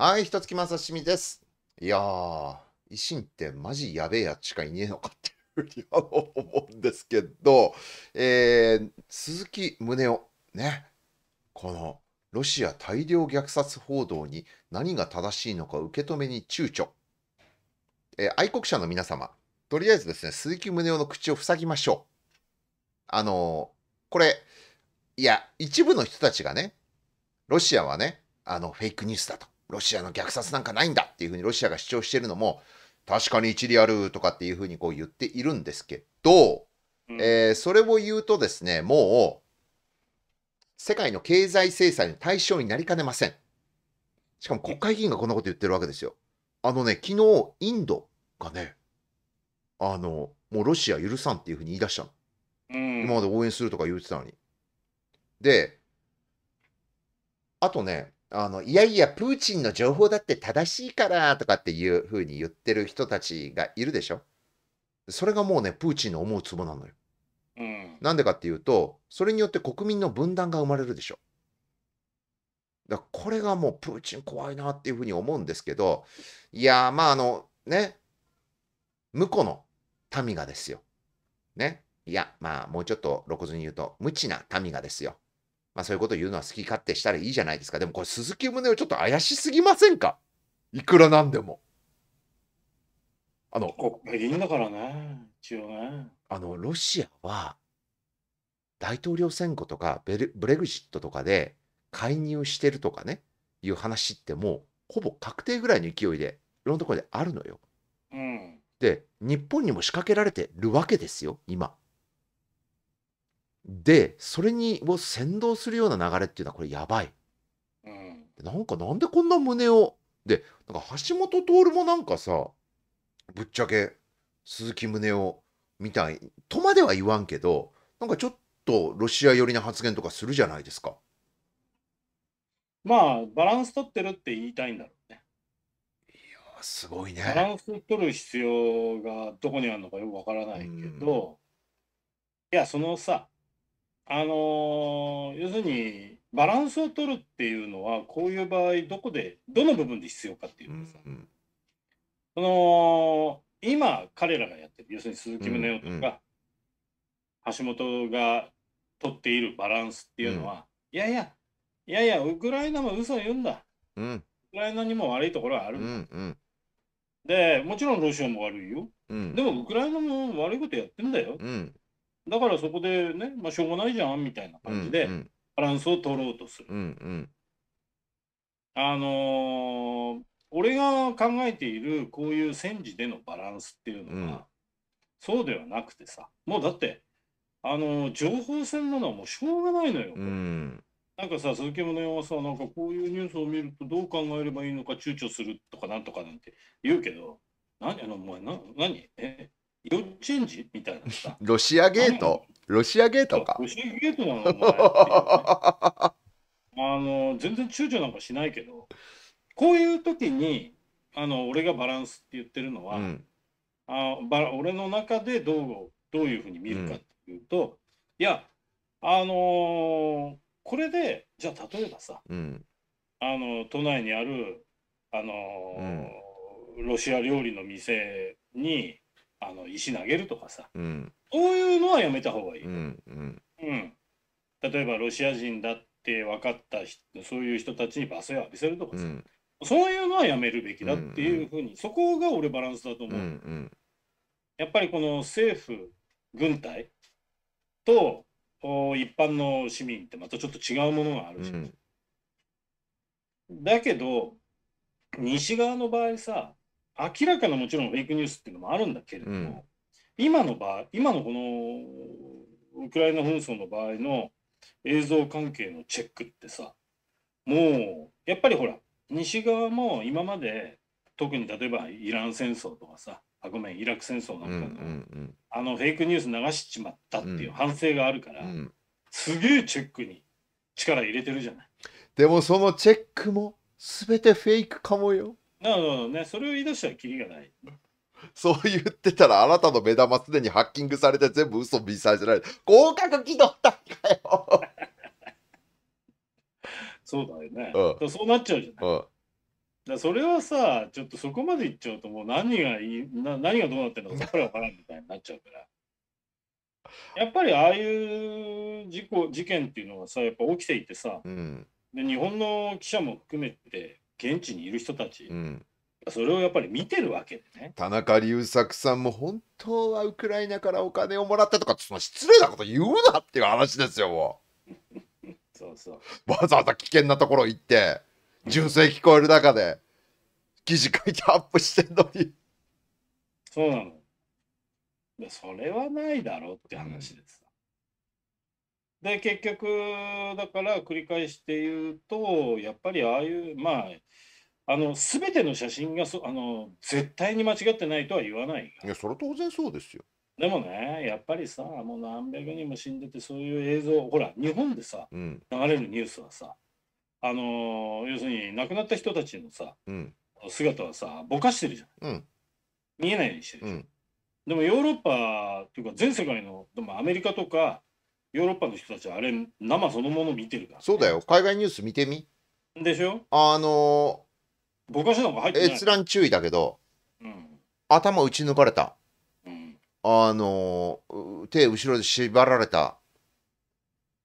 はい、ひとつきまさしみです。いやー、維新ってマジやべえやつしかいねえのかっていうふうに思うんですけど、えー、鈴木宗男、ね、このロシア大量虐殺報道に何が正しいのか受け止めに躊躇。えー、愛国者の皆様、とりあえずですね、鈴木宗男の口を塞ぎましょう。あのー、これ、いや、一部の人たちがね、ロシアはね、あの、フェイクニュースだと。ロシアの虐殺なんかないんだっていうふうにロシアが主張してるのも、確かに一理あるとかっていうふうにこう言っているんですけど、うん、えー、それを言うとですね、もう、世界の経済制裁の対象になりかねません。しかも国会議員がこんなこと言ってるわけですよ。あのね、昨日、インドがね、あの、もうロシア許さんっていうふうに言い出したの。うん、今まで応援するとか言ってたのに。で、あとね、あの、いやいや、プーチンの情報だって正しいからとかっていうふうに言ってる人たちがいるでしょそれがもうね、プーチンの思うツボなのよ。うん、なんでかっていうと、それによって国民の分断が生まれるでしょ。だこれがもうプーチン怖いなっていうふうに思うんですけど、いやまああの、ね、向こうの民がですよ。ね。いや、まあもうちょっと露骨に言うと、無知な民がですよ。まあそういうこと言うのは好き勝手したらいいじゃないですか。でもこれ鈴木宗男ちょっと怪しすぎませんかいくらなんでも。あの、北京だからね、一応ね。あの、ロシアは大統領選挙とかベルブレグジットとかで介入してるとかね、いう話ってもうほぼ確定ぐらいの勢いでいろんなところであるのよ。うん、で、日本にも仕掛けられてるわけですよ、今。でそれにを先導するような流れっていうのはこれやばい。うん、なんかなんでこんな胸をでなんか橋本徹もなんかさぶっちゃけ鈴木宗男みたいとまでは言わんけどなんかちょっとロシア寄りな発言とかするじゃないですか。まあバランス取ってるって言いたいんだろうね。いやすごいね。バランス取る必要がどこにあるのかよくわからないけど、うん、いやそのさあの要するにバランスを取るっていうのはこういう場合どこでどの部分で必要かっていうとさ、うん、その今彼らがやってる要するに鈴木宗男とか、うん、橋本が取っているバランスっていうのは、うん、いやいやいやいやウクライナも嘘を言うんだ、ウクライナにも悪いところはある、うんうん、でもちろんロシアも悪いよ、でもウクライナも悪いことやってんだよ、だからそこでね、まあ、しょうがないじゃんみたいな感じで、バランスを取ろうとする。うんうん、あのー、俺が考えているこういう戦時でのバランスっていうのは、うん、そうではなくてさ、もうだって、あのー、情報戦なのはもうしょうがないのよ。うん、なんかさ、鈴木物屋はさ、なんかこういうニュースを見るとどう考えればいいのか躊躇するとかなんとかなんて言うけど、何あの、お前、何え幼稚園児みたいなさ。ロシアゲートロシアゲートか。ロシアゲートなの、あの全然躊躇なんかしないけどこういう時にあの俺がバランスって言ってるのは、うん、あバ俺の中でどうどういうふうに見るかっていうと、うん、いやあのー、これでじゃあ例えばさ、うん、あの都内にある、あのーうん、ロシア料理の店にあの石投げるとかさ、うん、そういうのはやめた方がいい、うんうんうん、例えばロシア人だって分かったそういう人たちに罵声を浴びせるとかさ、うん、そういうのはやめるべきだっていうふうに、うんうん、そこが俺バランスだと思う、うんうん、やっぱりこの政府軍隊と一般の市民ってまたちょっと違うものがあるし、うん、だけど西側の場合さ明らかなもちろんフェイクニュースっていうのもあるんだけれども、うん、今の場合今のこのウクライナ紛争の場合の映像関係のチェックってさもうやっぱりほら西側も今まで特に例えばイラン戦争とかさあごめんイラク戦争なんかの、うんうんうん、あのフェイクニュース流しちまったっていう反省があるから、うん、すげえチェックに力入れてるじゃない。でもそのチェックも全てフェイクかもよ。なるほどね。それを言い出したらキリがない。そう言ってたらあなたの目玉すでにハッキングされて全部嘘見させられて、合格気取ったんかよそうだよね。うん、そうなっちゃうじゃない。うんだそれはさちょっとそこまでいっちゃうともう何がいいな何がどうなってるのかさからん、分からんみたいになっちゃうからやっぱりああいう事故事件っていうのはさやっぱ起きていてさ、うん、で日本の記者も含めて現地にいる人たち、うん、それをやっぱり見てるわけでね田中隆作さんも本当はウクライナからお金をもらったとかその失礼なこと言うなっていう話ですよもうそうそうわざわざ危険なところ行って純正聞こえる中で記事書いてアップしてんのにそうなのそれはないだろうって話です、で結局だから繰り返して言うとやっぱりああいうまああの全ての写真がそあの絶対に間違ってないとは言わないいやそれ当然そうですよでもねやっぱりさもう何百人も死んでてそういう映像ほら日本でさ、うん、流れるニュースはさあの要するに亡くなった人たちのさ、うん、姿はさぼかしてるじゃん、うん、見えないようにしてるじゃん、でもヨーロッパっていうか全世界のでもアメリカとかヨーロッパの人たちはあれ生そのもの見てるから、ね、そうだよ海外ニュース見てみでしょあのー、ぼかしなんか入ってない閲覧注意だけど、うん、頭打ち抜かれた、うん、あのー、手後ろで縛られた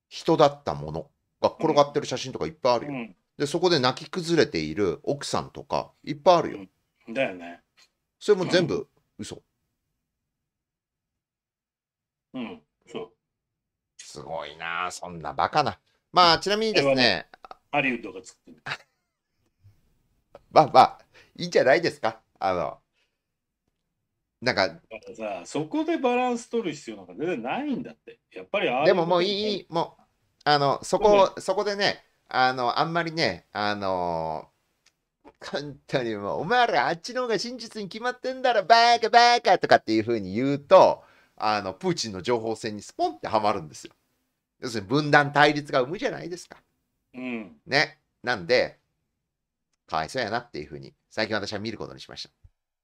人だったものが転がってる写真とかいっぱいあるよ、うん、でそこで泣き崩れている奥さんとかいっぱいあるよ、だよねそれも全部嘘うん、そうすごいな、そんなバカな。まあ、ちなみにですね。ハリウッドが作ってる。まあまあ、いいんじゃないですか。あの、なんか。さ、そこでバランス取る必要なんか全然ないんだって。やっぱりあでももういい、もう、あの、そこ、そこでね、あの、あんまりね、あの簡単にもう、お前らあっちの方が真実に決まってんだろ、バーカバーカとかっていうふうに言うと、あの、プーチンの情報戦にスポンってはまるんですよ。要するに分断対立が生むじゃないですか。うん。ね。なんで、かわいそうやなっていうふうに、最近私は見ることにしまし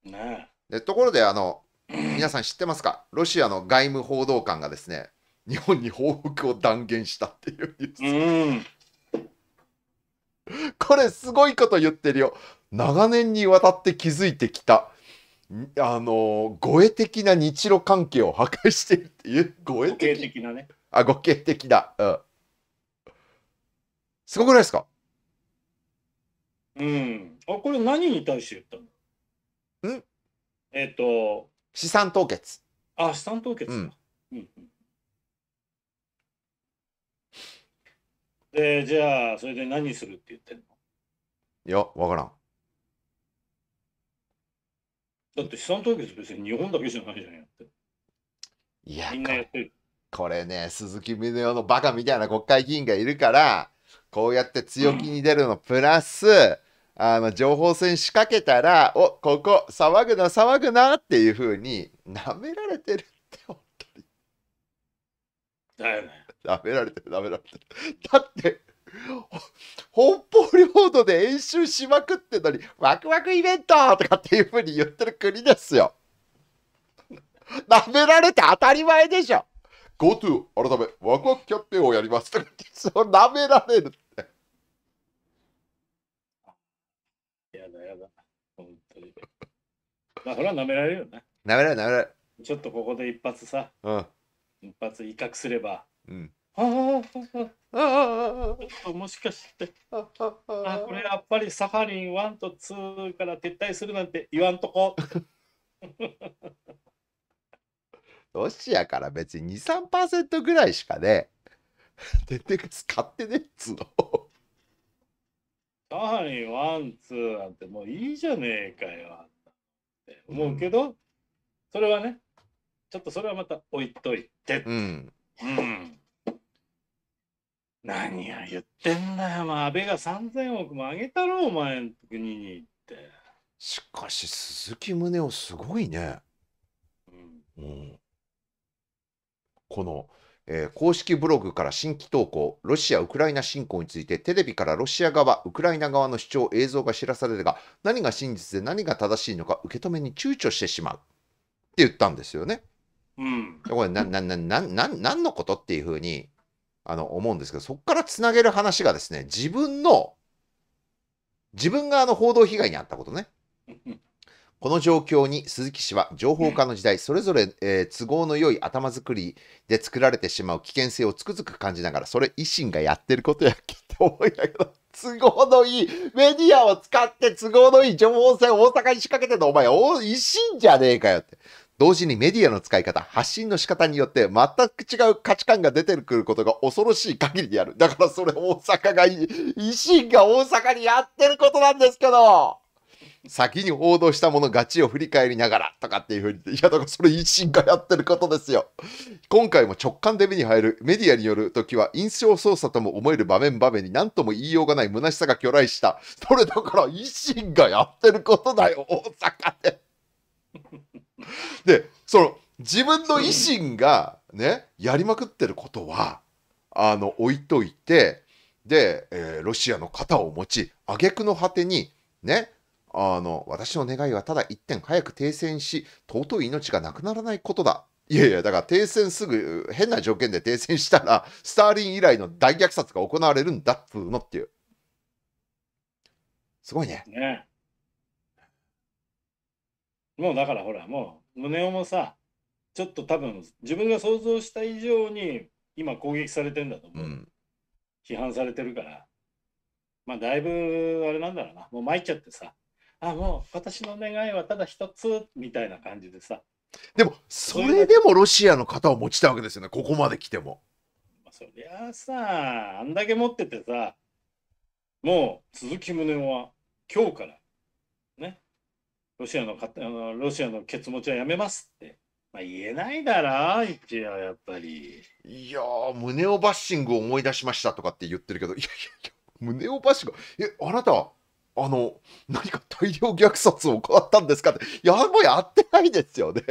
た。ねでところで、あの、皆さん知ってますかロシアの外務報道官がですね、日本に報復を断言したっていうニュース。うん、これすごいこと言ってるよ。長年にわたって築いてきた。あの護衛的な日露関係を破壊しているっていう護衛的なねあ、語形的だ。うん。すごくないですかうん。あ、これ何に対して言ったのんえっ、ー、と。資産凍結。あ、資産凍結か。うん。で、じゃあ、それで何するって言ってんのいや、わからん。だって資産凍結別に日本だけじゃないじゃんやって。いや、みんなやってる。これね、鈴木宗男のバカみたいな国会議員がいるから、こうやって強気に出るのプラス、あの、情報戦仕掛けたら、お、ここ、騒ぐな、騒ぐなっていうふうに、なめられてるって、本当に。だよね。なめられてる、なめられてる。だって、北方領土で演習しまくってんのに、ワクワクイベントとかっていうふうに言ってる国ですよ。なめられて当たり前でしょ。GoTo 改めワクワクキャンペーンをやりますとか そう舐められるって。やだやだ、本当に。まあ、それは舐められるよね。舐められる舐められる。ちょっとここで一発さ、うん、一発威嚇すれば、うん、ああ、もしかして、ああ、これやっぱりサハリン1と2から撤退するなんて言わんとこ。ロシアから別に2、3%ぐらいしかね、出てく使ってねっつの。サハリンワン、ツーなんてもういいじゃねえかよ。って思うけど、うん、それはね、ちょっとそれはまた置いといて。うん。うん。何を言ってんだよ、まあ、安倍が3000億も上げたろ、お前の国にって。しかし、鈴木宗男すごいね。うん。うん、この、えー、公式ブログから新規投稿、ロシア・ウクライナ侵攻について、テレビからロシア側、ウクライナ側の主張、映像が知らされるが、何が真実で何が正しいのか受け止めに躊躇してしまうって言ったんですよね。うん、これなななななんのことっていうふうにあの思うんですけどそこからつなげる話がですね自分の自分側の報道被害に遭ったことね この状況に鈴木氏は情報化の時代、それぞれ、えー、都合の良い頭作りで作られてしまう危険性をつくづく感じながら、それ維新がやってることやきっと思いながら、都合のいいメディアを使って都合のいい情報戦を大阪に仕掛けてるの、お前、維新じゃねえかよって。同時にメディアの使い方、発信の仕方によって全く違う価値観が出てくることが恐ろしい限りである。だからそれ大阪がいい、維新が大阪にやってることなんですけど先に報道したものガちを振り返りながらとかっていうふうに、いや、だからそれ維新がやってることですよ。今回も直感で目に入るメディアによる時は印象操作とも思える場面場面に何とも言いようがない虚しさが巨来した。それだから維新がやってることだよ、大阪で。で、その、自分の維新がね、やりまくってることは、あの、置いといて、で、えー、ロシアの肩を持ち、挙句の果てに、ね、あの、私の願いはただ一点早く停戦し、尊い命がなくならないことだ。いやいや、だから停戦すぐ、変な条件で停戦したら、スターリン以来の大虐殺が行われるんだっつうのっていう。すごいね。ねもうだからほら、もう、胸をもさ、ちょっと多分、自分が想像した以上に、今攻撃されてんだと思う。うん、批判されてるから。まあ、だいぶあれなんだろうな、もう参っちゃってさ、あもう私の願いはただ一つみたいな感じでさでもそれでもロシアの方を持ちたわけですよねここまで来てもそりゃあさあんだけ持っててさもう鈴木宗男は今日からねロシアのかあのロシアのケツ持ちはやめますって、まあ、言えないだろ一応やっぱりいや胸宗男バッシングを思い出しましたとかって言ってるけどいやいやいや宗男バッシングえあなたあの、何か大量虐殺を行ったんですかって、や、もうやってないですよね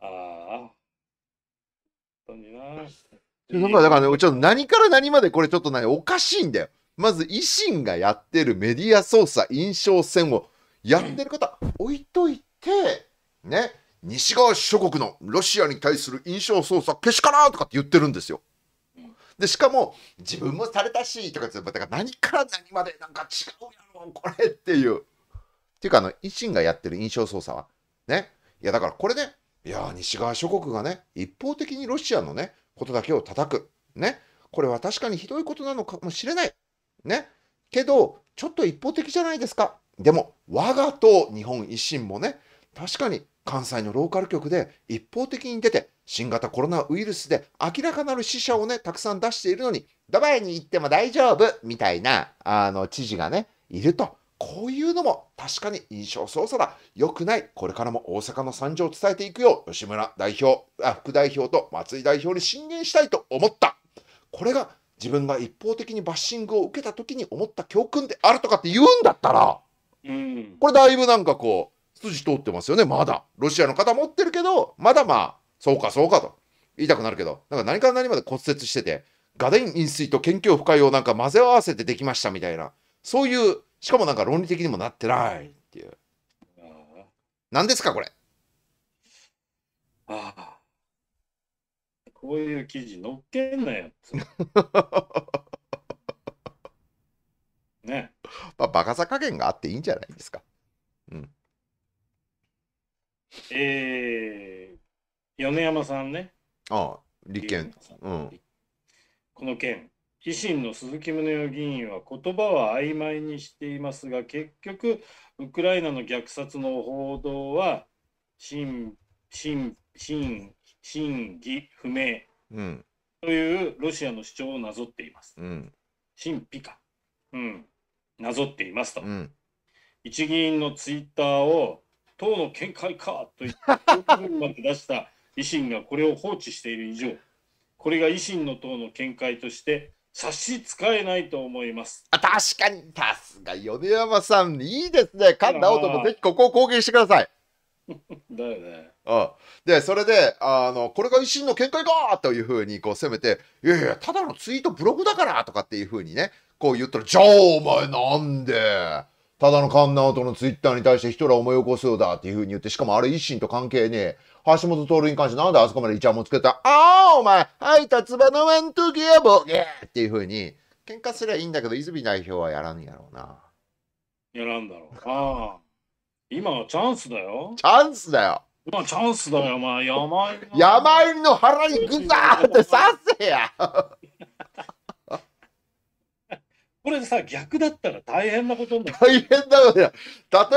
ああ。本当にな。なんかだからね、ちょっと何から何までこれちょっとね、おかしいんだよ。まず維新がやってるメディア操作、印象戦をやってる方、置いといて、ね、西側諸国のロシアに対する印象操作けしからんとかって言ってるんですよ。で、しかも、自分もされたし、とかって、だから何から何までなんか違うやろ、これっていう。っていうか、あの、維新がやってる印象操作は、ね。いや、だからこれね、いや、西側諸国がね、一方的にロシアのね、ことだけを叩く。ね。これは確かにひどいことなのかもしれない。ね。けど、ちょっと一方的じゃないですか。でも、我が党日本維新もね、確かに関西のローカル局で一方的に出て、新型コロナウイルスで明らかなる死者をね、たくさん出しているのに、ドバイに行っても大丈夫みたいな、あの、知事がね、いると。こういうのも確かに印象操作だ。良くない。これからも大阪の惨状を伝えていくよう、吉村代表あ、副代表と松井代表に進言したいと思った。これが自分が一方的にバッシングを受けた時に思った教訓であるとかって言うんだったら、うん、これだいぶなんかこう、筋通ってますよね、まだ。ロシアの方持ってるけど、まだまあ、そうかそうかと言いたくなるけど、なんか何から何まで骨折してて、画ん飲水と研究不快をなんか混ぜ合わせてできましたみたいな、そういう、しかもなんか論理的にもなってないっていう。何ですか、これ。ああ。こういう記事載っけんなよ。ね。まあ、バカさ加減があっていいんじゃないですか。うん。えー。米山さんね。ああ、立憲。うん、この件、維新の鈴木宗男議員は言葉は曖昧にしていますが、結局、ウクライナの虐殺の報道は真真真真偽不明というロシアの主張をなぞっています。うん、神秘か。うん、なぞっていますと。うん、一議員のツイッターを党の見解かと言って出した維新がこれを放置している以上、これが維新の党の見解として差し支えないと思います。あ確かに、さすが米山さん、いいですね。神直人もぜひここを貢献してください。だよね。あで、それで、あの、これが維新の見解かというふうにこう攻めて、いやいや、ただのツイートブログだからとかっていうふうにね、こう言ったら、じゃあお前なんでただの神直人のツイッターに対して人ら思い起こすようだっていうふうに言って、しかもあれ維新と関係ねえ。橋本徹に関してなんであそこまでイチャモンつけたああ、お前、はい、立場のワントやアボケっていうふうに、喧嘩すりゃいいんだけど、泉代表はやらんやろうな。やらんだろう。ああ。今はチャンスだよ。チャンスだよ。今チャンスだよ、お前。山入り山入りの腹にグザーって刺せや。これさ、逆だったら大変なことになる。大変だよ例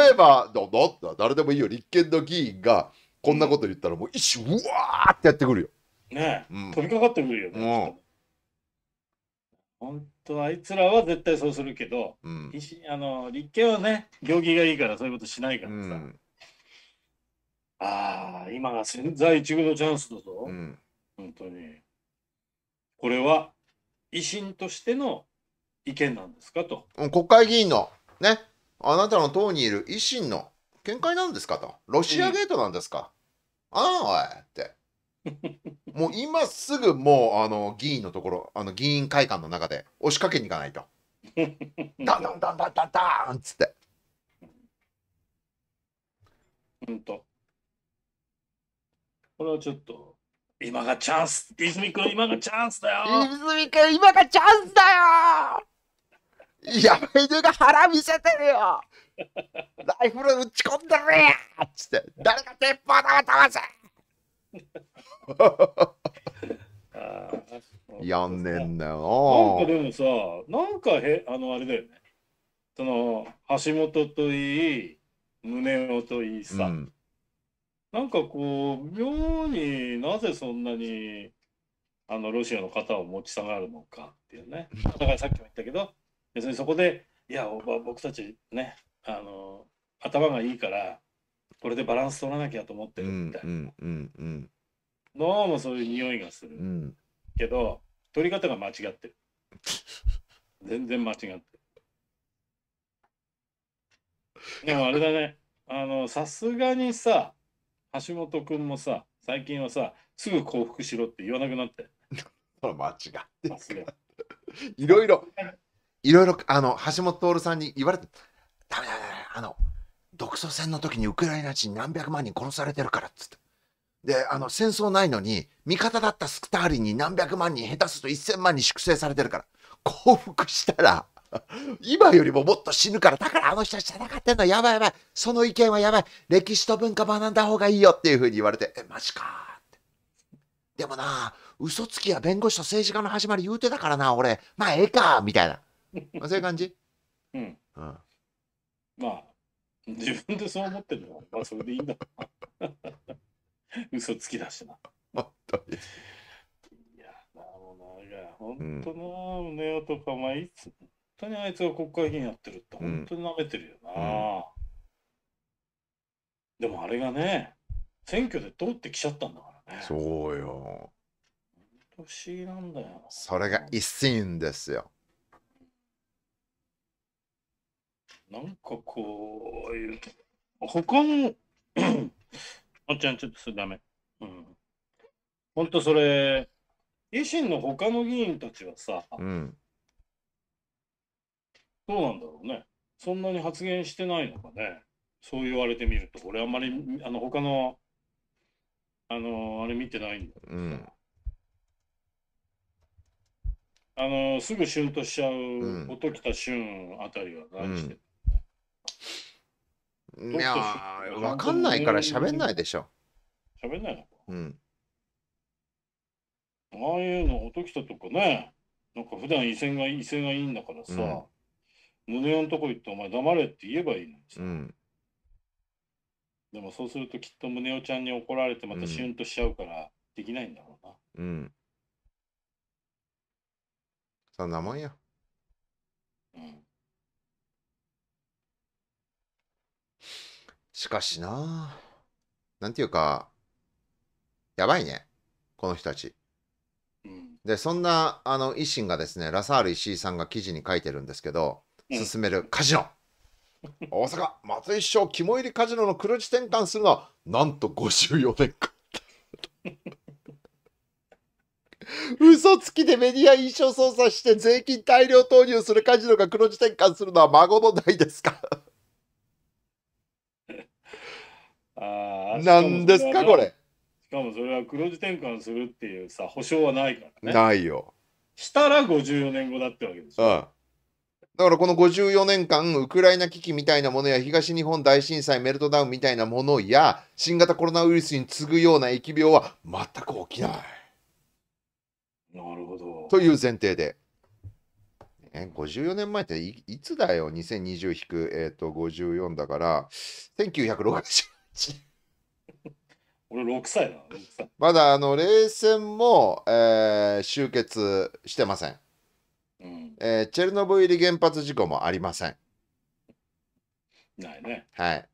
えば、ど、ど、誰でもいいよ。立憲の議員が、こんなこと言ったらもう一瞬うわーってやってくるよ。ねえ、うん飛びかかってくるよね。本当あいつらは絶対そうするけど、うんあの立憲はね行儀がいいからそういうことしないからうさ、んああ今が千載一遇のチャンスだぞ、うん本当にこれは維新としての意見なんですかとうん、国会議員のねあなたの党にいる維新の見解なんですかとロシアゲートなんですか、あおいって。もう今すぐもうあの議員のところ、あの議員会館の中で押しかけに行かないと。ダ ンダンダンダンダンダンっつって。うんと。これはちょっと、今がチャンス泉君、今がチャンスだよ泉君、今がチャンスだよやばい犬が腹見せてるよライフル撃ち込んでるやつって、誰か鉄砲玉飛ばせ やんねんだよな。んかでもさ、なんかへ、あの、あれだよね。その、橋本といい、胸をといいさ、うん、なんかこう、妙になぜそんなに、あの、ロシアの方を持ち下がるのかっていうね。だからさっきも言ったけど、別にそこでいや僕たちねあの頭がいいからこれでバランス取らなきゃと思ってるみたいな、どうもそういう匂いがする、うん、けど取り方が間違ってる全然間違ってるでもあれだねあのさすがにさ橋本君もさ最近はさすぐ降伏しろって言わなくなって それ間違ってるいろいろいろいろ、あの、橋本徹さんに言われて、ダメだ、ダメあの、独ソ戦の時にウクライナ人何百万人殺されてるからっつって。で、あの、戦争ないのに、味方だったスクターリンに何百万人、下手すると1000万人粛清されてるから、降伏したら、今よりももっと死ぬから、だからあの人たち戦ってんのやばいやばい、その意見はやばい、歴史と文化学んだ方がいいよっていうふうに言われて、え、マジかって。でもな、嘘つきや弁護士と政治家の始まり言うてたからな、俺、まあええか、みたいな。まあ、そういう感じうん。まあ、自分でそう思ってるのは、まあ、それでいいんだろう 嘘つきだしな。本当に。いや、なもうな、本当な、ネオとか、まあ、いつ、本当にあいつが国会議員やってるって、本当に舐めてるよな。うん、でもあれがね、選挙で通ってきちゃったんだからね。そうよ。不思議なんだよ。それが一心ですよ。なんかこう、他の、おっちゃん、ちょっとそれダメ。うん。ほんとそれ、維新の他の議員たちはさ、うん、どうなんだろうね。そんなに発言してないのかね。そう言われてみると、俺あんまり、あの、他の、あの、あれ見てないんだけどさ。うんあのすぐ旬としちゃう音来た俊あたりは何してる、うんいやわかんないから喋んないでしょ。喋んないのか。うん。ああいうの、おときたとかね、なんか普段威勢が威勢がいいんだからさ、胸のとこ行って、お前黙れって言えばいいのにさ。うん。でもそうするときっと胸をちゃんに怒られてまたシュンとしちゃうからできないんだろうな。うん。そんなもんや。うん。しかしななんていうか、やばいね。この人たち。で、そんな、あの、維新がですね、ラサール石井さんが記事に書いてるんですけど、進めるカジノ。大阪、松井市長肝入りカジノの黒字転換するのは、なんと54年間。嘘つきでメディア印象操作して税金大量投入するカジノが黒字転換するのは孫の代ですかあなんですかこれ。しかもそれは黒字転換するっていうさ保証はないからね。ないよ。したら54年後だってわけですよ、あだからこの54年間、ウクライナ危機みたいなものや東日本大震災メルトダウンみたいなものや新型コロナウイルスに次ぐような疫病は全く起きない。なるほど。という前提で。54年前っていつだよ、2020-54、えー、とだから、1960 俺6歳な6歳まだあの冷戦も、えー、終結してません、うんえー、チェルノブイリ原発事故もありませんないねはい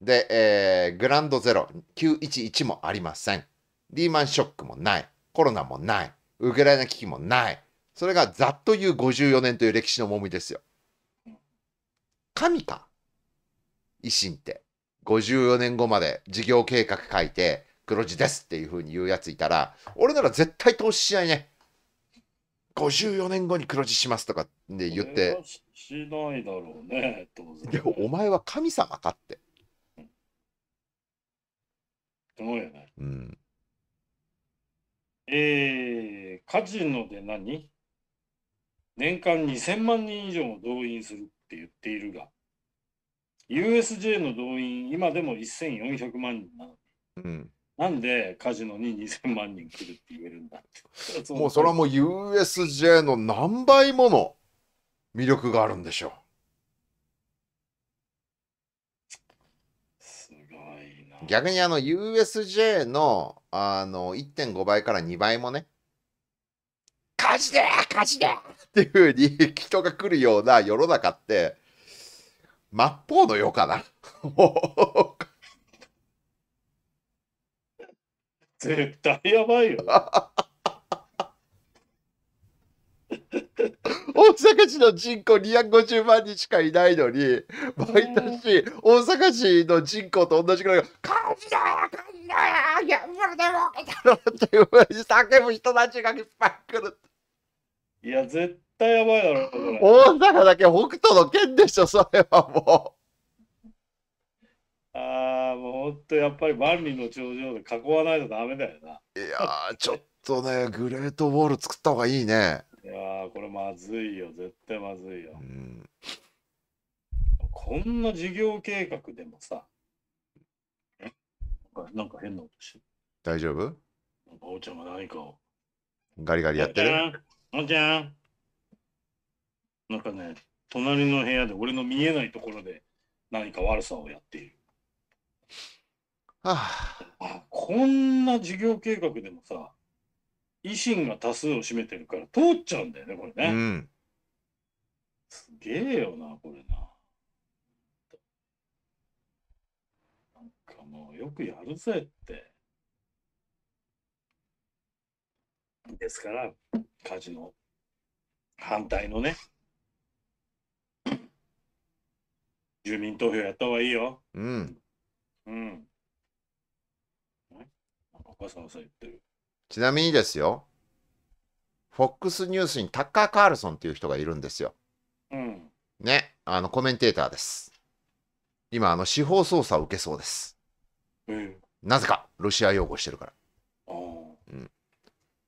で、えー、グランドゼロ911もありませんリーマンショックもないコロナもないウクライナ危機もないそれがざっという54年という歴史の重みですよ神か維新って54年後まで事業計画書いて黒字ですっていうふうに言うやついたら、俺なら絶対投資しないね。54年後に黒字しますとかで言って。しないだろうね、当然。でもお前は神様かって。どうやよね。うん。えー、カジノで何年間2000万人以上を動員するって言っているが、USJ の動員、今でも1400万人なのに、うん、なんでカジノに2000万人来るって言えるんだって。もうそれはもう USJ の何倍もの魅力があるんでしょう。すごいな。逆にあの USJ のあの1.5倍から2倍もね、火事で火事でっていうふうに人が来るような世の中って、末法の世かな。絶対やばいよ。大阪市の人口250万人しかいないのに、毎年、大阪市の人口と同じくらいが、カジカジギャンブルでもってい叫ぶ人たちがいっぱい来る。いや、絶対やばいだろ、大阪だけ北斗の剣でしょ、それはもう。ああ、もうほんとやっぱり万里の頂上で囲わないとダメだよな。いやー、ちょっとね、グレートウォール作った方がいいね。いやー、これまずいよ、絶対まずいよ。うん、こんな事業計画でもさ、なんか変な音して大丈夫なんかおうちゃんが何かを。ガリガリやってる。おうちゃん。なんかね、隣の部屋で俺の見えないところで何か悪さをやっている。はあ、あこんな事業計画でもさ、維新が多数を占めてるから通っちゃうんだよね、これね。うん、すげえよな、これな。なんかもうよくやるぜって。ですから、カジノ反対のね、住民投票やった方がいいよ。うん。うん。ちなみにですよ、FOX ニュースにタッカー・カールソンっていう人がいるんですよ。うん。ね、あのコメンテーターです。今、あの司法捜査を受けそうです。うん、なぜか、ロシア擁護してるから。うん、っ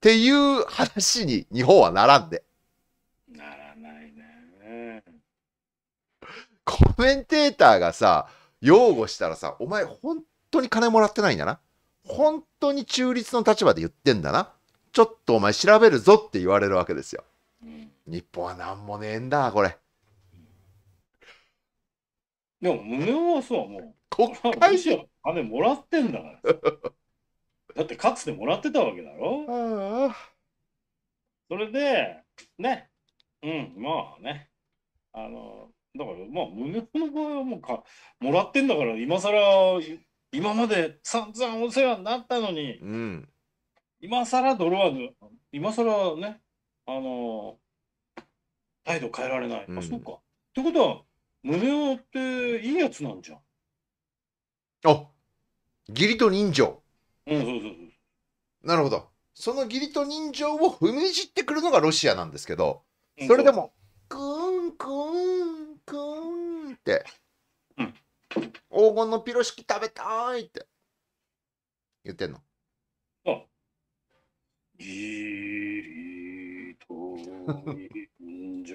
ていう話に日本は並んで。コメンテーターがさ、擁護したらさ、お前本当に金もらってないんだな。本当に中立の立場で言ってんだな。ちょっとお前調べるぞって言われるわけですよ。日本は何もねえんだ、これ。でも、無能はさ、もう、国会議員金もらってんだから。だって、かつてもらってたわけだろ。それで、ね、うん、まあね、あの、だから、まあ、宗子の場合はもうか、もらってんだから、今更、今まで散々お世話になったのに、うん、今更ドロワー今更ね、あの態度変えられない。うん、あ、そうか。ってことは、宗男っていいやつなんじゃん。あ義理と人情。うん、そうそうそう。なるほど。その義理と人情を踏みにじってくるのがロシアなんですけど、それでも、うん、クーンクーンーんって、うん、黄金のピロシキ食べたいって言ってんの。あギリと人情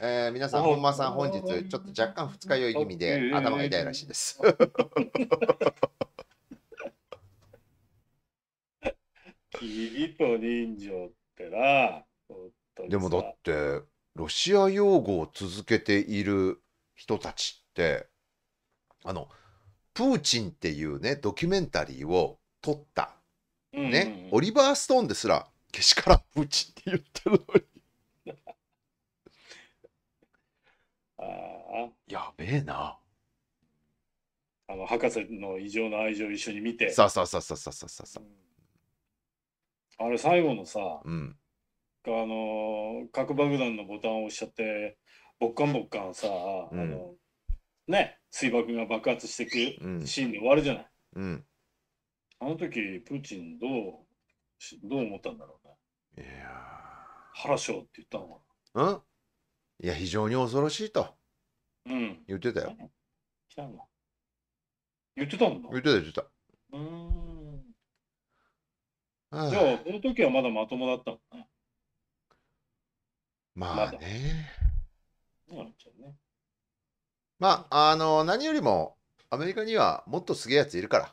えー、皆さん、本間さん、本日、ちょっと若干二日酔い気味で頭が痛いらしいです。義理と人情ってな。でもだってロシア用語を続けている人たちってあのプーチンっていうねドキュメンタリーを撮った、ねオリバー・ストーンですらけしからプーチンって言ってるのに あやべえなあの博士の異常な愛情を一緒に見てさあさあさあさあさあさあさあ、うん、あれ最後のさ、うん、あの核爆弾のボタンを押しちゃってボッカンボッカンさ、うん、あのね水爆が爆発していくシーンで終わるじゃない、うん、あの時プーチンどうどう思ったんだろうねいやョーって言ったのうんいや非常に恐ろしいと、うん、言ってたよ、言ってたんだ言ってた言ってたうんじゃあこの時はまだまともだったのねまあね。まあ、あの、何よりも、アメリカにはもっとすげえやついるから。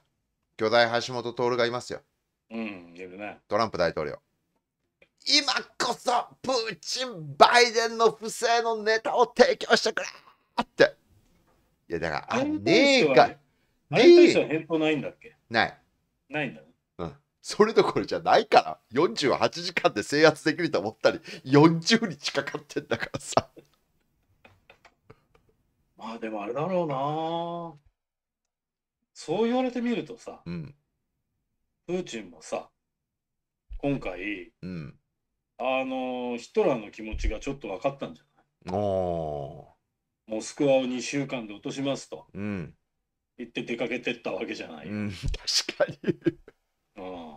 巨大橋本徹がいますよ。うん、いるね。トランプ大統領。今こそ、プーチン、バイデンの不正のネタを提供してくれって。いや、だから、あ、ねえか。ねえ。返答ないんだっけない。ないんだね。それどころじゃないから。48時間で制圧できると思ったり、40日かかってんだからさ。まあでもあれだろうなそう言われてみるとさ、うん、プーチンもさ、今回、うん、あのヒトラーの気持ちがちょっと分かったんじゃないモスクワを2週間で落としますと、うん、言って出かけてったわけじゃない、うん、確かにうん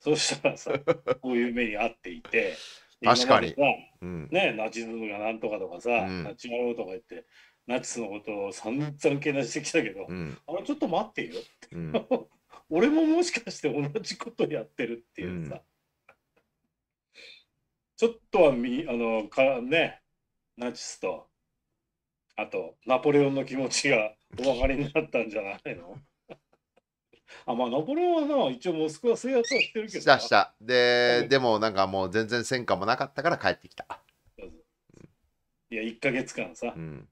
そしたらさ こういう目に遭っていて確かに、ねナチズムがなんとかとかさ、うん、ナチマロとか言ってナチスのことを散々けなしてきたけど、あれちょっと待ってよって、俺ももしかして同じことやってるっていうさ、ちょっとはみあのかねナチスとあとナポレオンの気持ちがお分かりになったんじゃないのあ、まあ、ナポレオンはな、一応モスクワ制圧はしてるけど。したした。で、うん、でもなんかもう全然戦果もなかったから帰ってきた。いや、1か月間さ、うん、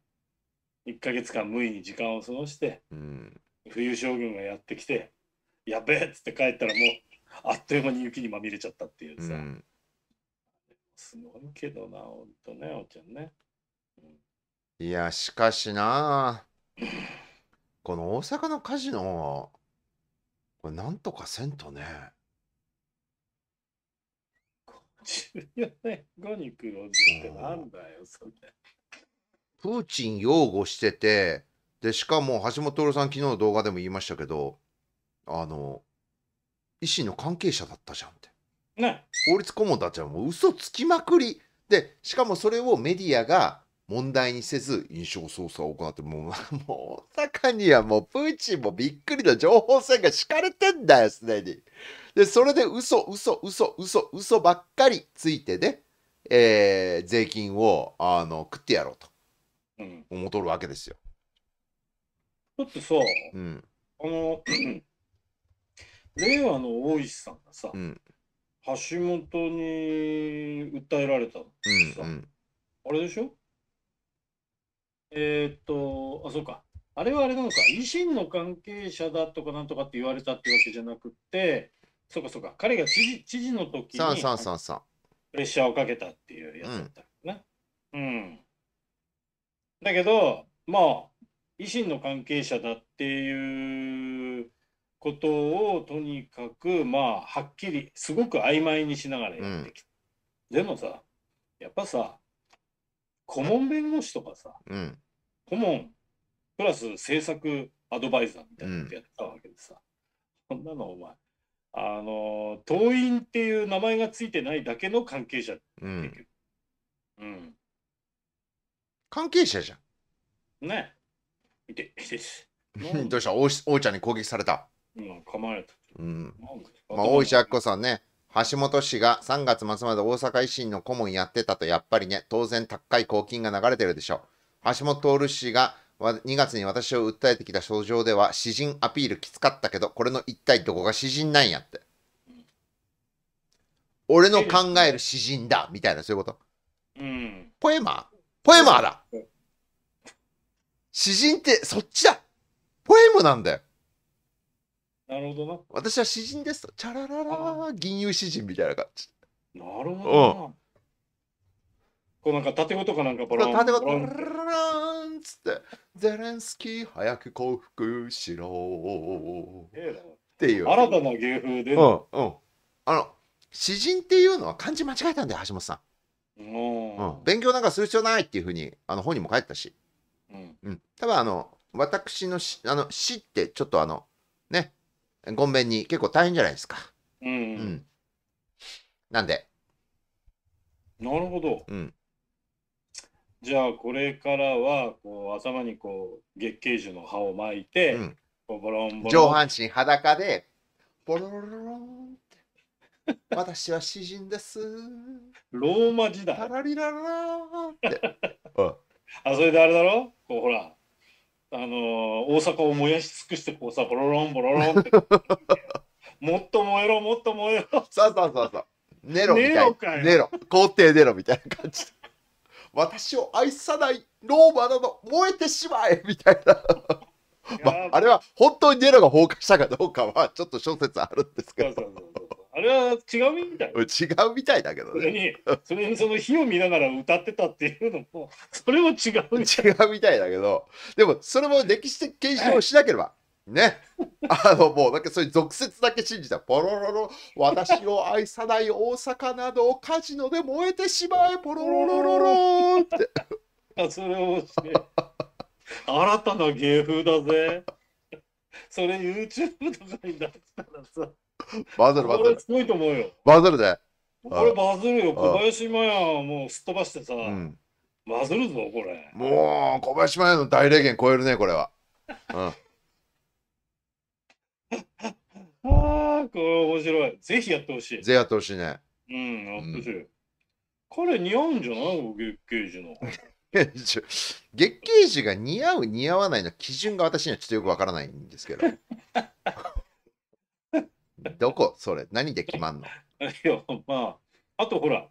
1か月間無意に時間を過ごして、うん、冬将軍がやってきて、やべえっつって帰ったらもう、あっという間に雪にまみれちゃったっていうさ。うん、すごいけどな、ほんとね、おっちゃんね。いや、しかしなこの大阪のカジノこれなんとかせんとね。14年後に黒字ってなんだよ、それ。プーチン擁護してて、で、しかも橋本徹さん、昨日の動画でも言いましたけど、あの、維新の関係者だったじゃんって。ね、法律顧問だったじゃん。もう嘘つきまくり。で、しかもそれをメディアが問題にせず印象操作を行ってもうもう中にはもうプーチンもびっくりの情報戦が敷かれてんだよすでにでそれで嘘嘘嘘嘘嘘ばっかりついてね、えー、税金をあの食ってやろうと思とるわけですよ、だちょっとさ、うん、あの令和の大石さんがさ、うん、橋本に訴えられたのさ、うんうん、あれでしょえー、っと、あ、そうか。あれはあれなのか、維新の関係者だとかなんとかって言われたってわけじゃなくて、そうかそうか、彼が知事知事の時にそうそうそうそプレッシャーをかけたっていうやつだったうん。うん。だけど、まあ、維新の関係者だっていうことをとにかく、まあ、はっきり、すごく曖昧にしながらやってきた。うん、でもさ、やっぱさ、顧問弁護士とかさ、うん、顧問プラス政策アドバイザーみたいなこやってたわけでさ、うん、そんなのお前あの党員っていう名前がついてないだけの関係者うん、うん、関係者じゃんねえてです どうした王王ちゃんに攻撃されたうん構われたうんまあ大石明子さんね橋本氏が3月末まで大阪維新の顧問やってたとやっぱりね、当然高い公金が流れてるでしょう。橋本徹氏が2月に私を訴えてきた症状では、詩人アピールきつかったけど、これの一体どこが詩人なんやって。俺の考える詩人だみたいな、そういうこと。うん。ポエマーポエマーだ詩人ってそっちだポエムなんだよ。なるほどな。私は詩人ですと。チャラララ銀融詩人みたいな感じ。なるほど、うん。こうなんか縦ごとかなんかバン。縦ごとラランつってゼレンスキー早く降伏しろっていう。新たな芸風で、うんうん。あの詩人っていうのは漢字間違えたんだよ橋本さん。うん、勉強なんかする必要ないっていうふうにあの本にも書いてたし、うんうん、多分あの私の詩あの詩ってちょっとあのごんべんに結構大変じゃないですか。うん。うん、なんで。なるほど。うん。じゃあこれからはこう頭にこう月桂樹の葉を巻いて、うん、ボロンボロン上半身裸でボロロロロンって私は詩人ですローマ時代ラリララって、うん、あそれであれだろこうほらあのー、大阪を燃やし尽くしてこうさボロロンボロロンって もっと燃えろもっと燃えろそうそうそうそうネロみたいネロ皇帝ネロみたいな感じ私を愛さないローマなど燃えてしまえみたいなまあ、あれは本当にネロが放火したかどうかはちょっと諸説あるんですけどそうそうそうれは違うみたい。違うみたいだけどそれね。に、それにその火を見ながら歌ってたっていうのも、それも違うみたい。違うみたいだけど、でもそれも歴史的検証をしなければ。ね。あの、もう、なんかそういう俗説だけ信じた。ポロロロ、私を愛さない大阪などをカジノで燃えてしまえ、ポロロロロロって。あそれをして、新たな芸風だぜ。それ YouTube とかに出したらさ。バズるバズる。すごいと思うよ。バズるで。これバズるよ。小林麻也もうすっ飛ばしてさ、うん、バズるぞ、これ。もう、小林麻也の大霊言超えるね、これは。うん。ああ、これ面白い。ぜひやってほしい。ぜひやってほしいね。うん、やってほしい。うん、似合うんじゃない月桂樹の。月桂樹が似合う似合わないの基準が私にはちょっとよくわからないんですけど。どこそれ何で決まんの いやまああとほら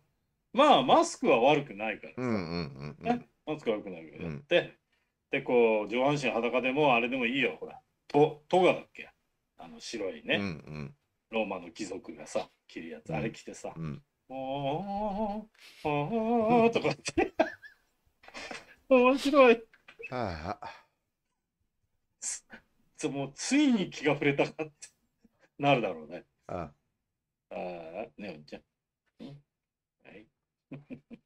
まあマスクは悪くないからさ、マスク悪くないからって、うん、でこう上半身裸でもあれでもいいよほらとトガだっけあの白いね、うんうん、ローマの貴族がさ着るやつ、あれ着てさ「おおおおおお。とかって面白い。ああ。もうついに気が触れたかって。なるだろうね。ああ。ああ、ねおちゃん。はい。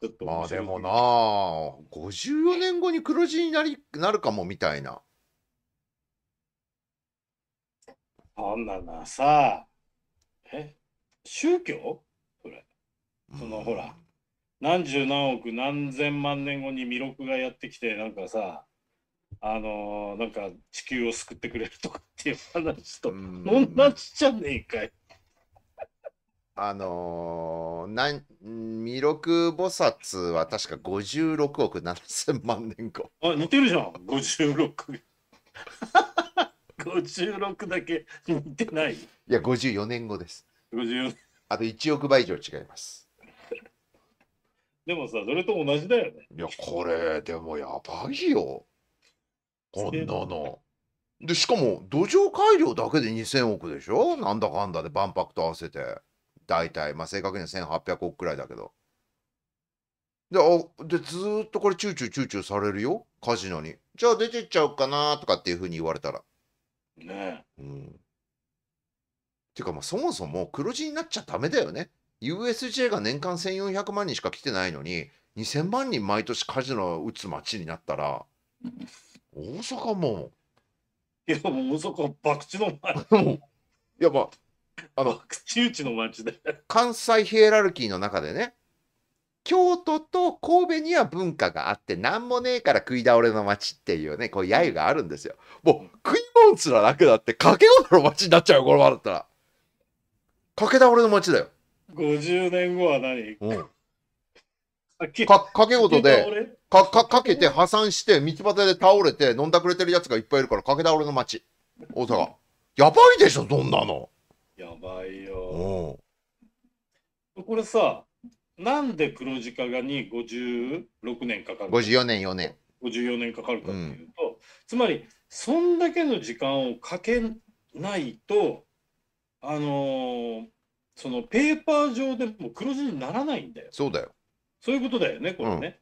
ちょっとまあでもなあ、54年後に黒字になりなるかもみたいな。そんなのさ、え宗教それ。その、ほら、何十何億何千万年後に弥勒がやってきて、なんかさ、あのー、なんか地球を救ってくれるとかっていう話と同じじゃねえかい。あのー、弥勒菩薩は確か56億7000万年後。あ似てるじゃん56。56だけ似てない。いや54年後です。54あと1億倍以上違います。でもさそれと同じだよね。いやこれでもやばいよ。こんなの。でしかも土壌改良だけで2,000億でしょなんだかんだで万博と合わせて大体まあ正確には1,800億くらいだけど。であでずっとこれチューチューチューチューされるよカジノに。じゃあ出てっちゃうかなとかっていうふうに言われたら。ねえ。うん、ていうかまあそもそも黒字になっちゃダメだよね。USJ が年間1,400万人しか来てないのに2,000万人毎年カジノを打つ街になったら。大阪もいやもう大阪博打の前いやまああの打ちの町で関西ヒエラルキーの中でね京都と神戸には文化があって何もねえから食い倒れの町っていうねこう揶揄があるんですよもう食い物すらなくなってかけ事の町になっちゃうよこのままだったらかけ倒れの町だよ50年後は何、うん、かかけ事でか、か、かけて破産して、道端で倒れて、飲んだくれてるやつがいっぱいいるから、かけ倒れの街。大阪。やばいでしょ、そんなの。やばいよ。これさ、なんで黒字化がに56年かかるか54年4年54年かかるかっていうと、うん、つまりそんだけの時間をかけないとあのー、そのペーパー上でも黒字にならないんだよそうだよそういうことだよねこれね、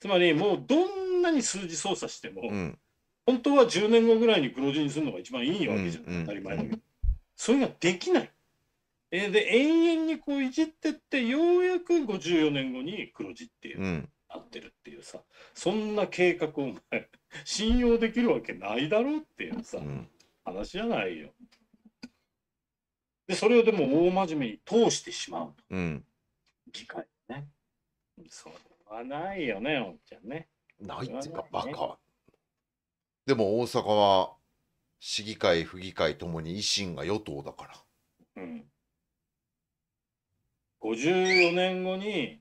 つまりもうどんなに数字操作しても、うん、本当は10年後ぐらいに黒字にするのが一番いいわけじゃん、うん、当たり前の、うん、それができない。えー、で延々にこういじってってようやく54年後に黒字っていう、うん、なってるっていうさそんな計画をお前 信用できるわけないだろうっていうさ、話じゃないよ。でそれをでも大真面目に通してしまうと、議会ね。そうはないよね、おっちゃんね。ないっていうか、バカ。でも大阪は市議会、府議会ともに維新が与党だから。うん。54年後に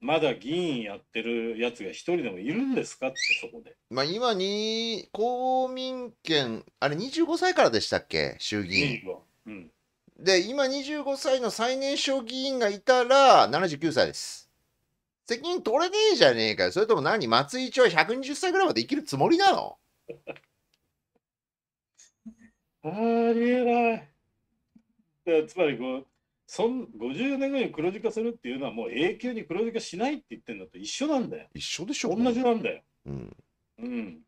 まだ議員やってるやつが一人でもいるんですかってそこで。まあ今に公民権あれ25歳からでしたっけ衆議院。うん、で今25歳の最年少議員がいたら79歳です。責任取れねえじゃねえかよ。それとも何松井一は120歳ぐらいまで生きるつもりなの ありえない。つまりこうそん50年後に黒字化するっていうのはもう永久に黒字化しないって言ってるのと一緒なんだよ。一緒でしょ、ね、同じなんだよ。うん。うん。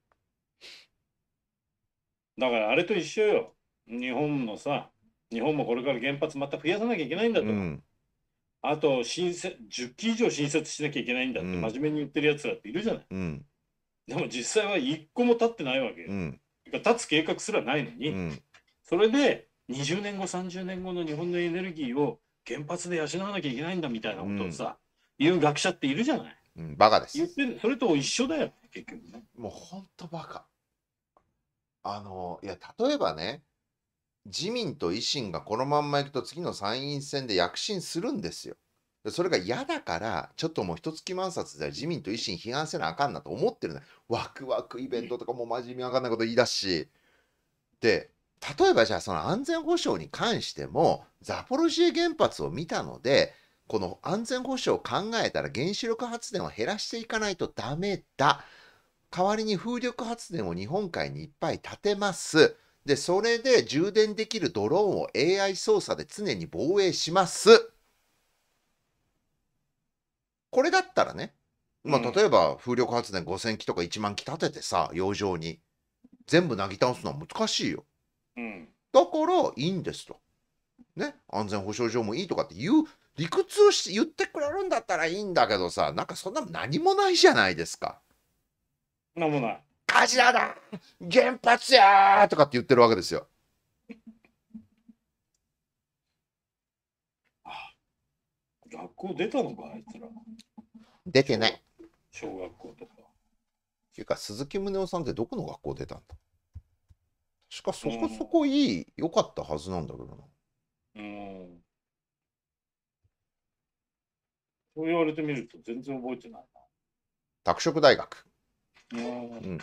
だからあれと一緒よ。日本のさ、日本もこれから原発また増やさなきゃいけないんだと。うんあと新設10期以上新設しなきゃいけないんだって真面目に言ってるやつらっているじゃない、うん、でも実際は1個も立ってないわけよ、うん、立つ計画すらないのに、うん、それで20年後30年後の日本のエネルギーを原発で養わなきゃいけないんだみたいなことをさ、言う学者っているじゃない、うん、バカです言ってそれと一緒だよ結局ねもう本当バカあのいや例えばね自民と維新がこのまんまいくと次の参院選で躍進するんですよ。それが嫌だから、ちょっともう一月万冊で自民と維新批判せなあかんなと思ってるんワクワクイベントとかも真面目わかんないこと言い出し。で、例えばじゃあその安全保障に関しても、ザポロジエ原発を見たので、この安全保障を考えたら原子力発電を減らしていかないとダメだ。代わりに風力発電を日本海にいっぱい建てます。で、それで充電できるドローンを AI 操作で常に防衛します。これだったらね、まあ、例えば風力発電5000基とか1万基立ててさ、洋上に。全部なぎ倒すのは難しいよ。うん、だからいいんですと。ね、安全保障上もいいとかって言う理屈をし言ってくれるんだったらいいんだけどさなんかそんな何もないじゃないですか。何もない。火事だな原発やとかって言ってるわけですよ。学校出たのかあいつら。出てない。小学校とか。っていうか鈴木宗男さんってどこの学校出たんだ確かそこそこいい、良、うん、かったはずなんだけどな。うん。そう言われてみると全然覚えてないな。拓殖大学。うん、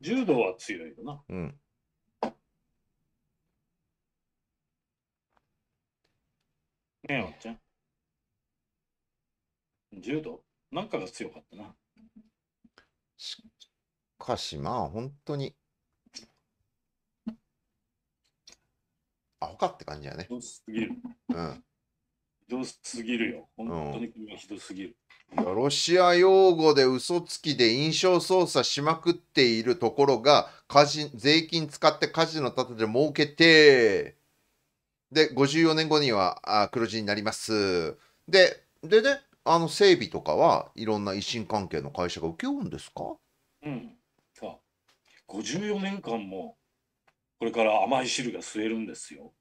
柔道は強いよな。うん。ねえ、おっちゃん。柔道なんかが強かったな。しかし、まあ、本当に。アホかって感じやね。すぎる。うん。ひどすぎるよ。本当に君はひどすぎる。ロシア用語で嘘つきで印象操作しまくっているところが税金使ってカジノ立てて儲けてで54年後にはあ黒字になりますででねあの整備とかはいろんな維新関係の会社が請け負うんですかうんさあ54年間もこれから甘い汁が吸えるんですよ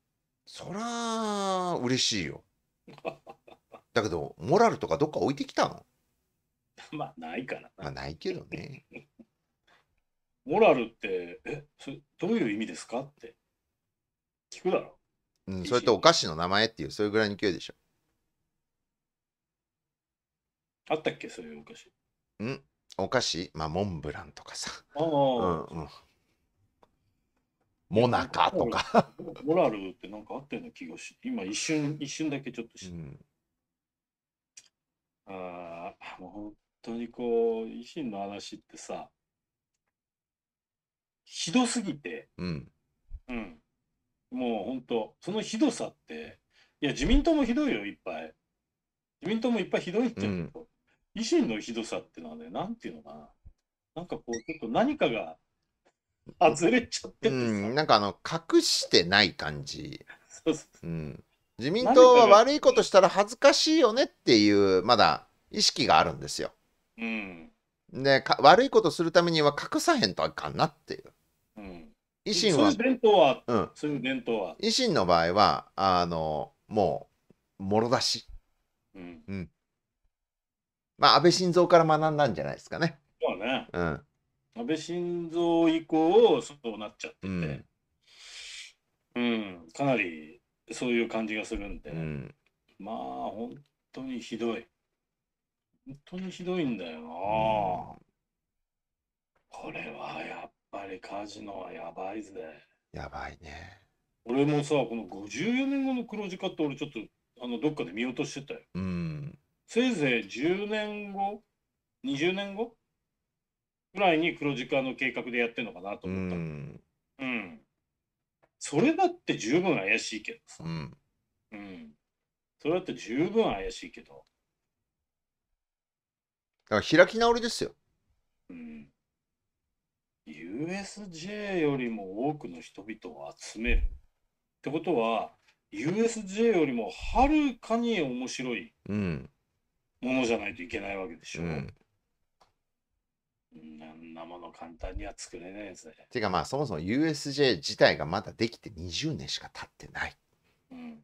そら嬉しいよ だけど、モラルとかどっか置いてきたの まあ、ないからな。まあ、ないけどね。モラルって、え、それどういう意味ですかって聞くだろ。うん、それとお菓子の名前っていう、それぐらいの勢いでしょ。あったっけ、そういうお菓子。うん、お菓子まあ、モンブランとかさ。ああ。うんうんモナカとかモラルってなんかあったような気がし、今一瞬、一瞬だけちょっとし、うん、ああ、もう本当にこう、維新の話ってさ、ひどすぎて、うん。うん。もう本当、そのひどさって、いや、自民党もひどいよ、いっぱい。自民党もいっぱいひどいって言うけど、うん、維新のひどさってのはね、なんていうのかな。なんかこう、ちょっと何かが、ず れちゃってうん、なんかあの隠してない感じ、そうそううん、自民党は悪いことしたら恥ずかしいよねっていうまだ意識があるんですようんでか悪いことするためには隠さへんとあかんなっていううん維新そうはいう、伝統はうん、そういう伝統は、維新の場合はあのもうもろ出しうん、まあ安倍晋三から学んだんじゃないですかねそうねうん安倍晋三以降、そうなっちゃってて、うん、うん、かなりそういう感じがするんで、ね、うん、まあ、本当にひどい。本当にひどいんだよな、うん、これはやっぱりカジノはやばいぜ。やばいね。俺もさ、この54年後の黒字化って俺ちょっとあのどっかで見落としてたよ。うん、せいぜい10年後、20年後ぐらいに黒字化の計画でやってるのかなと思った。うん、うん、それだって十分怪しいけどさ。うん。うん、それだって十分怪しいけど。だから開き直りですよ。うん。USJ よりも多くの人々を集める。ってことは、USJ よりもはるかに面白いものじゃないといけないわけでしょ。うんあんなもの簡単には作れないですね。ていうかまあそもそも USJ 自体がまだできて20年しか経ってない。うん、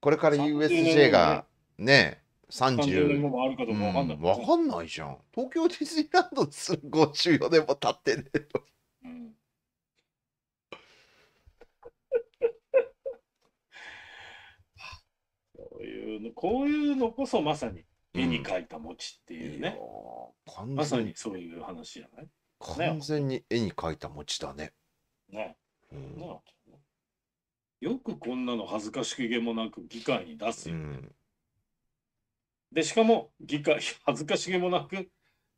これから USJ がね30年もあるかどうか分かんない、ね、うん、かんないじゃん。東京ディズニーランドする54年も経ってねえと。うん、こ ういうのこういうのこそまさに絵に描いた餅っていうね、うん、まさにそういう話じゃない完全に絵に描いた餅だね。ね、うん、よくこんなの恥ずかしげもなく議会に出すよ、ね、うん、でしかも議会恥ずかしげもなく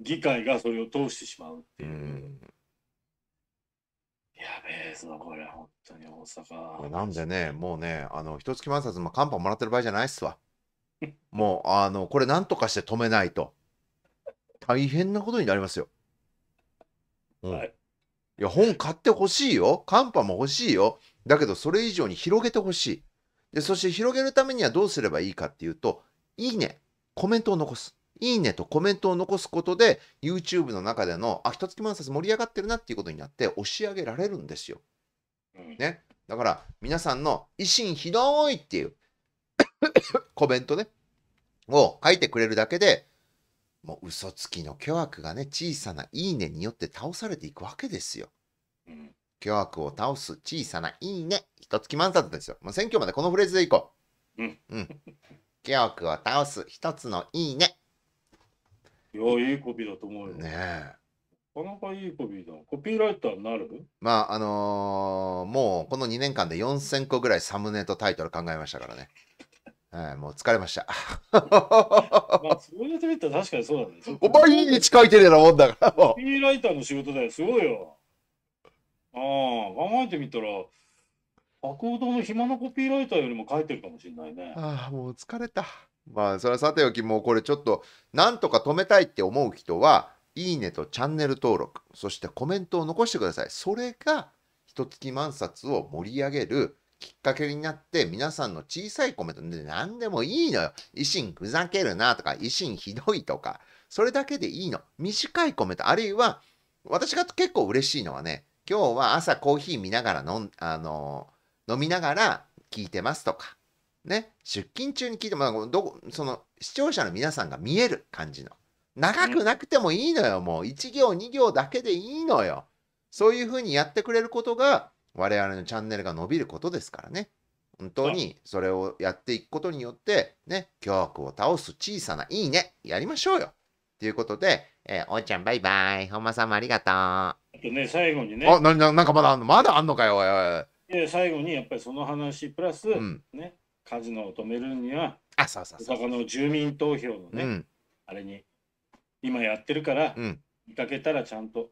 議会がそれを通してしまうっていう。うん、やべえぞこれ本当に大阪。なんでねもうねあの一月満冊もカンパもらってる場合じゃないっすわ。もう、あの、これなんとかして止めないと。大変なことになりますよ。うん、はい。いや、本買ってほしいよ。カンパも欲しいよ。だけど、それ以上に広げてほしい。で、そして広げるためにはどうすればいいかっていうと、いいね、コメントを残す。いいねとコメントを残すことで、YouTube の中での、あ、一月満冊盛り上がってるなっていうことになって、押し上げられるんですよ。ね。だから、皆さんの、維新ひどいっていう、コメントね、を書いてくれるだけで、もう嘘つきの巨悪がね、小さないいねによって倒されていくわけですよ。うん、巨悪を倒す小さないいね、一月万冊ですよ。もう選挙までこのフレーズでいこう。うん。うん、巨悪を倒す一つのいいね。いや、いいコピーだと思うよ。ねえ。なかなかいいコピーだ。コピーライターになるまあ、あのー、もうこの2年間で4000個ぐらいサムネとタイトル考えましたからね。はい、もう疲れました。まあ、そうやってみたら確かにそうなんですよ。お前毎日書いてるようなもんだから。コピーライターの仕事だよ、すごいよ。ああ、考えてみたら、博報堂の暇なコピーライターよりも書いてるかもしれないね。ああ、もう疲れた。まあ、それはさておき、もうこれちょっと、なんとか止めたいって思う人は、いいねとチャンネル登録、そしてコメントを残してください。それが、一月万冊を盛り上げるきっかけになって皆さんの小さいコメントで何でもいいのよ。維新ふざけるなとか、維新ひどいとか、それだけでいいの。短いコメント、あるいは私が結構嬉しいのはね、今日は朝コーヒー見ながら飲ん、あのー、飲みながら聞いてますとか、ね、出勤中に聞いても、どこその視聴者の皆さんが見える感じの。長くなくてもいいのよ、もう1行2行だけでいいのよ。そういうふうにやってくれることが、我々のチャンネルが伸びることですからね。本当にそれをやっていくことによって、ね、巨悪を倒す小さないいね、やりましょうよ。ということで、えー、おーちゃんバイバイ、本間さんもありがとう。とね、最後にね。あ、なななんかまだあんの、まだあんのかよ、おいおい。最後にやっぱりその話プラス、うん、ね、カジノを止めるには、あ、そうそうそうの住民投票のね、うん、あれに、今やってるから、うん、見かけたらちゃんと。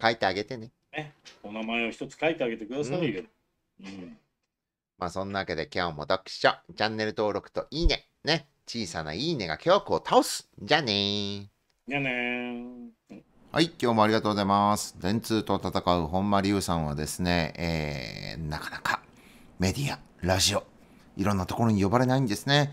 書いてあげてね。ね、お名前を一つ書いてあげてくださいよ。うん、うん、まあそんなわけで今日も読書、チャンネル登録といいね、ね、小さないいねが巨悪を倒す。じゃあねじゃあねはい、今日もありがとうございます。電通と戦う本間龍さんはですね、えー、なかなかメディア、ラジオ、いろんなところに呼ばれないんですね。